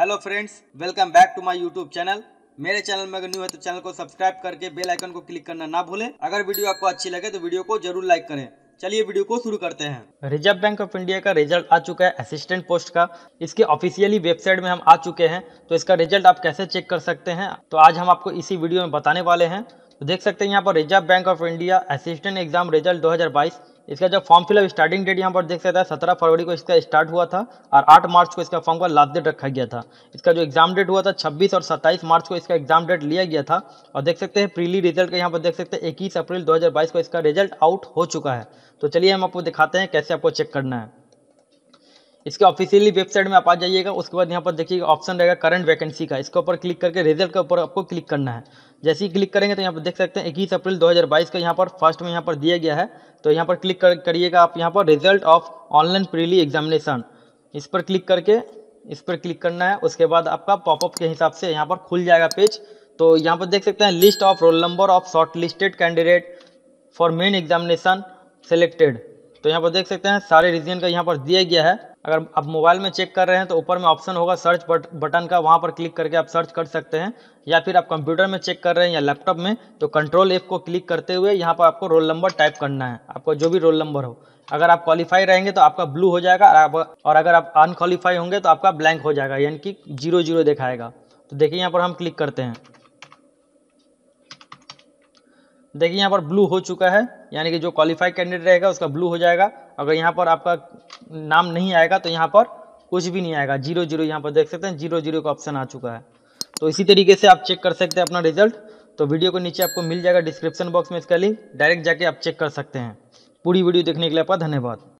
hello friends welcome back to my YouTube channel मेरे चैनल में अगर न्यू है तो चैनल को सब्सक्राइब करके बेल आइकन को क्लिक करना ना भूलें अगर वीडियो आपको अच्छी लगे तो वीडियो को जरूर लाइक करें चलिए वीडियो को शुरू करते हैं रिजर्व बैंक ऑफ इंडिया का रिजल्ट आ चुका है असिस्टेंट पोस्ट का इसके ऑफिशियली वेबसाइट में हम आ चुके हैं तो इसका रिजल्ट आप कैसे चेक कर सकते हैं तो आज हम आपको इसी वीडियो में बताने वाले हैं तो देख सकते हैं यहाँ पर Reserve Bank of India assistant exam result 2022 इसका जब फॉर्म फिलअप स्टार्टिंग डेट यहाँ पर देख सकता है सत्रह फरवरी को इसका स्टार्ट हुआ था और आठ मार्च को इसका फॉर्म का लास्ट डेट रखा गया था इसका जो एग्जाम डेट हुआ था छब्बीस और सत्ताईस मार्च को इसका एग्जाम डेट लिया गया था और देख सकते हैं प्रीली रिजल्ट का यहाँ पर देख सकते हैं इक्कीस अप्रैल दो को इसका रिजल्ट आउट हो चुका है तो चलिए हम आपको दिखाते हैं कैसे आपको चेक करना है इसके ऑफिशियली वेबसाइट में आप आ जाइएगा उसके बाद यहाँ पर देखिएगा ऑप्शन रहेगा करंट वैकेंसी का इसके ऊपर क्लिक करके रिजल्ट के ऊपर आपको क्लिक करना है जैसे ही क्लिक करेंगे तो यहाँ पर देख सकते हैं इक्कीस अप्रैल 2022 का यहाँ पर फर्स्ट में यहाँ पर दिया गया है तो यहाँ पर क्लिक करिएगा आप यहाँ पर result of online prelim examination इस पर क्लिक करके इस पर क्लिक करना है उसके बाद आपका पॉपअप के हिसाब से यहाँ पर खुल जाएगा पेज तो यहाँ पर देख सकते हैं list of roll number of shortlisted candidate for main examination selected तो यहाँ पर देख सकते हैं सारे रीजन का यहाँ पर दिया गया है अगर आप मोबाइल में चेक कर रहे हैं तो ऊपर में ऑप्शन होगा सर्च बट, बटन का वहाँ पर क्लिक करके आप सर्च कर सकते हैं या फिर आप कंप्यूटर में चेक कर रहे हैं या लैपटॉप में तो कंट्रोल एफ को क्लिक करते हुए यहाँ पर आपको रोल नंबर टाइप करना है आपका जो भी रोल नंबर हो अगर आप क्वालिफाई रहेंगे तो आपका ब्लू हो जाएगा और अगर आप अनक्वालीफाई होंगे तो आपका ब्लैंक हो जाएगा यानी कि जीरो जीरो दिखाएगा तो देखिए यहाँ पर हम क्लिक करते हैं देखिए यहाँ पर ब्लू हो चुका है यानी कि जो क्वालिफाइड कैंडिडेट रहेगा उसका ब्लू हो जाएगा अगर यहाँ पर आपका नाम नहीं आएगा तो यहाँ पर कुछ भी नहीं आएगा जीरो जीरो यहाँ पर देख सकते हैं जीरो जीरो का ऑप्शन आ चुका है तो इसी तरीके से आप चेक कर सकते हैं अपना रिजल्ट तो वीडियो को नीचे आपको मिल जाएगा डिस्क्रिप्शन बॉक्स में इसका लिंक डायरेक्ट जाके आप चेक कर सकते हैं पूरी वीडियो देखने के लिए आपका धन्यवाद